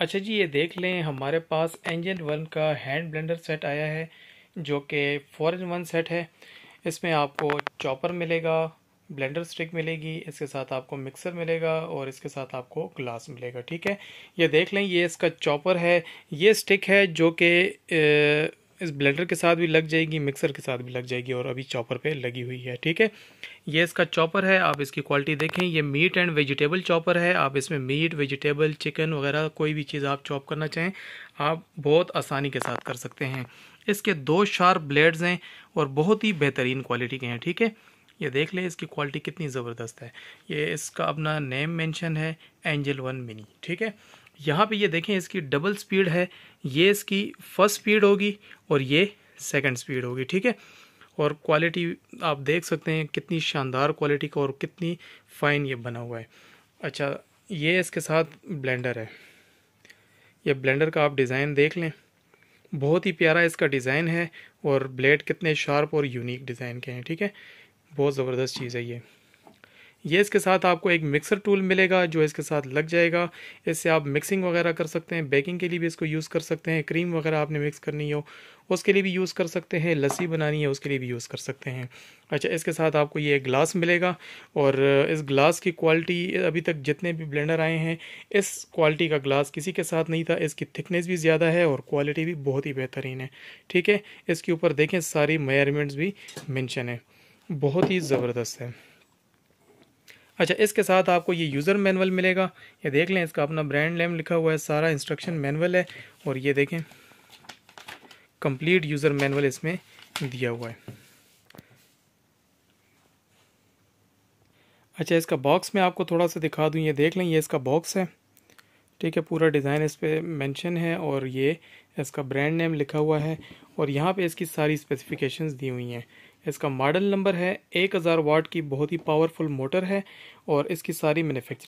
अच्छा जी ये देख लें हमारे पास इंजन वन का हैंड ब्लेंडर सेट आया है जो कि फोर इन वन सेट है इसमें आपको चॉपर मिलेगा ब्लेंडर स्टिक मिलेगी इसके साथ आपको मिक्सर मिलेगा और इसके साथ आपको ग्लास मिलेगा ठीक है ये देख लें ये इसका चॉपर है ये स्टिक है जो कि इस ब्लेंडर के साथ भी लग जाएगी मिक्सर के साथ भी लग जाएगी और अभी चॉपर पे लगी हुई है ठीक है ये इसका चॉपर है आप इसकी क्वालिटी देखें ये मीट एंड वेजिटेबल चॉपर है आप इसमें मीट वेजिटेबल चिकन वगैरह कोई भी चीज़ आप चॉप करना चाहें आप बहुत आसानी के साथ कर सकते हैं इसके दो शार्प ब्लेड्स हैं और बहुत ही बेहतरीन क्वालिटी के हैं ठीक है ये देख लें इसकी क्वालिटी कितनी ज़बरदस्त है ये इसका अपना नेम मेंशन है एंजल वन मिनी ठीक है यहाँ पे ये देखें इसकी डबल स्पीड है ये इसकी फर्स्ट स्पीड होगी और ये सेकंड स्पीड होगी ठीक है और क्वालिटी आप देख सकते हैं कितनी शानदार क्वालिटी का और कितनी फ़ाइन ये बना हुआ है अच्छा ये इसके साथ ब्लेंडर है ये ब्लेंडर का आप डिज़ाइन देख लें बहुत ही प्यारा इसका डिज़ाइन है और ब्लेड कितने शार्प और यूनिक डिज़ाइन के हैं ठीक है बहुत ज़बरदस्त चीज़ है ये ये इसके साथ आपको एक मिक्सर टूल मिलेगा जो इसके साथ लग जाएगा इससे आप मिक्सिंग वगैरह कर सकते हैं बेकिंग के लिए भी इसको यूज़ कर सकते हैं क्रीम वगैरह आपने मिक्स करनी हो उसके लिए भी यूज़ कर सकते हैं लस्सी बनानी है उसके लिए भी यूज़ कर सकते हैं अच्छा इसके साथ आपको ये एक ग्लास मिलेगा और इस ग्लास की क्वालिटी अभी तक जितने भी ब्लेंडर आए हैं इस क्वालिटी का ग्लास किसी के साथ नहीं था इसकी थिकनेस भी ज़्यादा है और क्वालिटी भी बहुत ही बेहतरीन है ठीक है इसके ऊपर देखें सारी मेयरमेंट्स भी मैंशन है बहुत ही ज़बरदस्त है अच्छा इसके साथ आपको ये यूज़र मैनुअल मिलेगा ये देख लें इसका अपना ब्रांड नेम लिखा हुआ है सारा इंस्ट्रक्शन मैनुअल है और ये देखें कंप्लीट यूज़र मैनुअल इसमें दिया हुआ है अच्छा इसका बॉक्स में आपको थोड़ा सा दिखा दूँ ये देख लें ये इसका बॉक्स है ठीक है पूरा डिज़ाइन इस पर मैंशन है और ये इसका ब्रांड नेम लिखा हुआ है और यहाँ पे इसकी सारी स्पेसिफिकेशंस दी हुई हैं इसका मॉडल नंबर है एक हज़ार वाट की बहुत ही पावरफुल मोटर है और इसकी सारी मैन्युफैक्चर